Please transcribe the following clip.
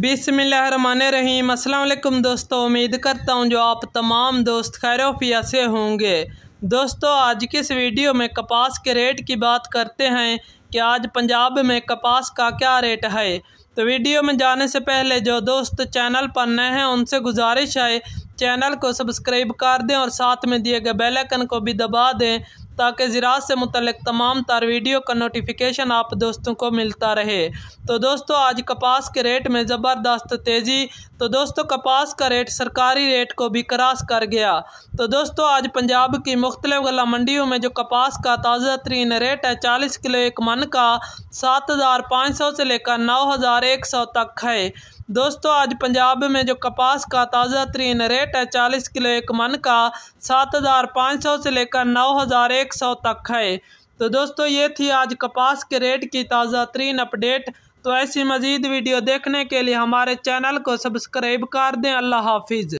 बिसमीम अल्लाम दोस्तों उम्मीद करता हूँ जो आप तमाम दोस्त खैरोफिया से होंगे दोस्तों आज के इस वीडियो में कपास के रेट की बात करते हैं कि आज पंजाब में कपास का क्या रेट है तो वीडियो में जाने से पहले जो दोस्त चैनल पर नए हैं उनसे गुजारिश है चैनल को सब्सक्राइब कर दें और साथ में दिए गए बेल आइकन को भी दबा दें ताकि ज़रात से मुतलक तमाम तार वीडियो का नोटिफिकेशन आप दोस्तों को मिलता रहे तो दोस्तों आज कपास के रेट में ज़बरदस्त तेज़ी तो दोस्तों कपास का रेट सरकारी रेट को भी क्रास कर गया तो दोस्तों आज पंजाब की मुख्तल गला मंडियों में जो कपास का ताज़ा तरीन रेट है चालीस किलो एक मन का सात हज़ार पाँच सौ से लेकर नौ हज़ार एक सौ तक है दोस्तों आज पंजाब में जो कपास का ताज़ा तरीन रेट है चालीस किलो एक मन का सात हज़ार पाँच सौ से लेकर नौ हज़ार एक सौ तक है तो दोस्तों ये थी आज कपास के रेट की ताज़ा तरीन अपडेट तो ऐसी मज़ीद वीडियो देखने के लिए हमारे चैनल को सब्सक्राइब कर दें अल्लाह हाफिज़